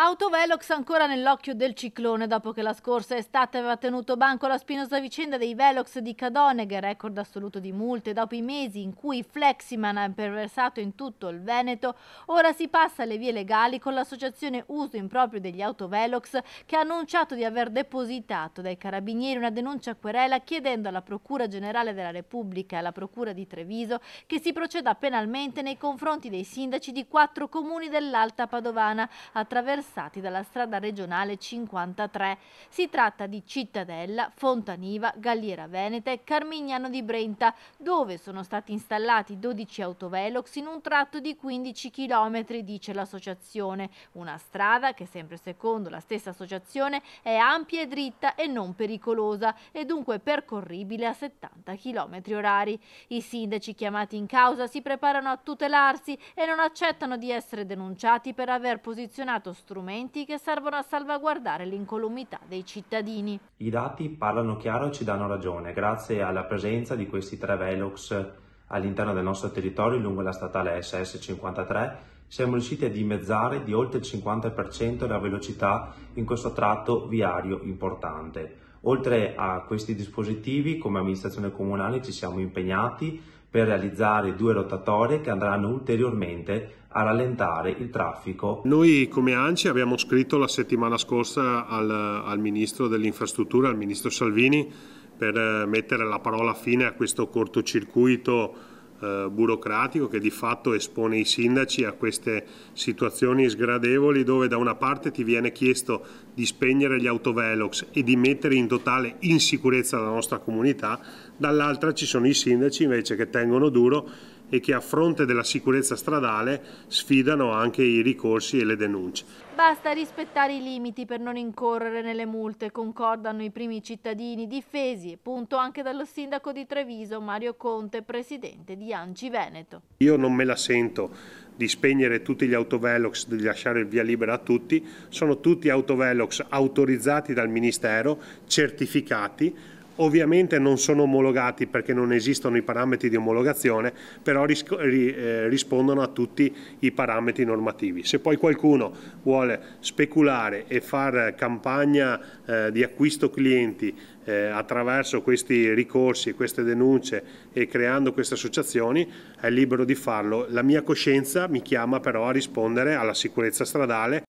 Autovelox ancora nell'occhio del ciclone dopo che la scorsa estate aveva tenuto banco la spinosa vicenda dei Velox di Cadoneghe, record assoluto di multe dopo i mesi in cui Fleximan ha imperversato in tutto il Veneto, ora si passa alle vie legali con l'associazione uso improprio degli Autovelox che ha annunciato di aver depositato dai carabinieri una denuncia querela chiedendo alla Procura Generale della Repubblica e alla Procura di Treviso che si proceda penalmente nei confronti dei sindaci di quattro comuni dell'Alta Padovana attraverso bypassati dalla strada regionale 53. Si tratta di Cittadella, Fontaniva, Galliera Veneta e Carmignano di Brenta, dove sono stati installati 12 autovelox in un tratto di 15 km, dice l'associazione. Una strada che, sempre secondo la stessa associazione, è ampia e dritta e non pericolosa e dunque percorribile a 70 km orari. I sindaci chiamati in causa si preparano a tutelarsi e non accettano di essere denunciati per aver posizionato strutture strumenti che servono a salvaguardare l'incolumità dei cittadini. I dati parlano chiaro e ci danno ragione grazie alla presenza di questi tre Velox all'interno del nostro territorio lungo la statale SS 53 siamo riusciti a dimezzare di oltre il 50% la velocità in questo tratto viario importante. Oltre a questi dispositivi, come amministrazione comunale ci siamo impegnati per realizzare due rotatorie che andranno ulteriormente a rallentare il traffico. Noi come ANCI abbiamo scritto la settimana scorsa al, al Ministro dell'Infrastruttura, al Ministro Salvini, per eh, mettere la parola fine a questo cortocircuito eh, burocratico che di fatto espone i sindaci a queste situazioni sgradevoli dove da una parte ti viene chiesto di spegnere gli autovelox e di mettere in totale insicurezza la nostra comunità, dall'altra ci sono i sindaci invece che tengono duro e che a fronte della sicurezza stradale sfidano anche i ricorsi e le denunce. Basta rispettare i limiti per non incorrere nelle multe, concordano i primi cittadini difesi, punto anche dallo sindaco di Treviso Mario Conte, presidente di Anci Veneto. Io non me la sento di spegnere tutti gli autovelox, di lasciare il via libera a tutti, sono tutti autovelox autorizzati dal Ministero, certificati, Ovviamente non sono omologati perché non esistono i parametri di omologazione, però eh, rispondono a tutti i parametri normativi. Se poi qualcuno vuole speculare e fare campagna eh, di acquisto clienti eh, attraverso questi ricorsi, queste denunce e creando queste associazioni, è libero di farlo. La mia coscienza mi chiama però a rispondere alla sicurezza stradale